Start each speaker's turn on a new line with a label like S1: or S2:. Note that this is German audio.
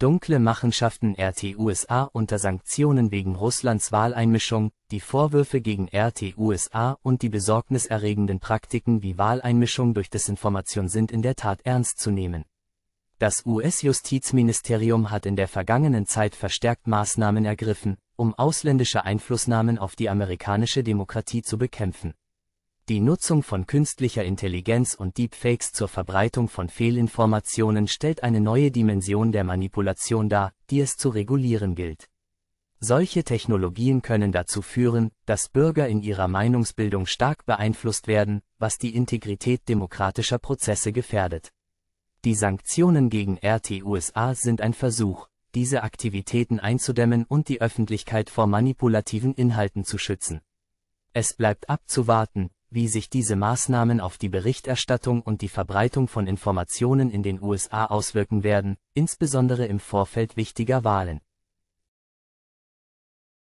S1: Dunkle Machenschaften RT USA unter Sanktionen wegen Russlands Wahleinmischung, die Vorwürfe gegen RT USA und die besorgniserregenden Praktiken wie Wahleinmischung durch Desinformation sind in der Tat ernst zu nehmen. Das US-Justizministerium hat in der vergangenen Zeit verstärkt Maßnahmen ergriffen, um ausländische Einflussnahmen auf die amerikanische Demokratie zu bekämpfen die Nutzung von künstlicher Intelligenz und Deepfakes zur Verbreitung von Fehlinformationen stellt eine neue Dimension der Manipulation dar, die es zu regulieren gilt. Solche Technologien können dazu führen, dass Bürger in ihrer Meinungsbildung stark beeinflusst werden, was die Integrität demokratischer Prozesse gefährdet. Die Sanktionen gegen RT-USA sind ein Versuch, diese Aktivitäten einzudämmen und die Öffentlichkeit vor manipulativen Inhalten zu schützen. Es bleibt abzuwarten, wie sich diese Maßnahmen auf die Berichterstattung und die Verbreitung von Informationen in den USA auswirken werden, insbesondere im Vorfeld wichtiger Wahlen.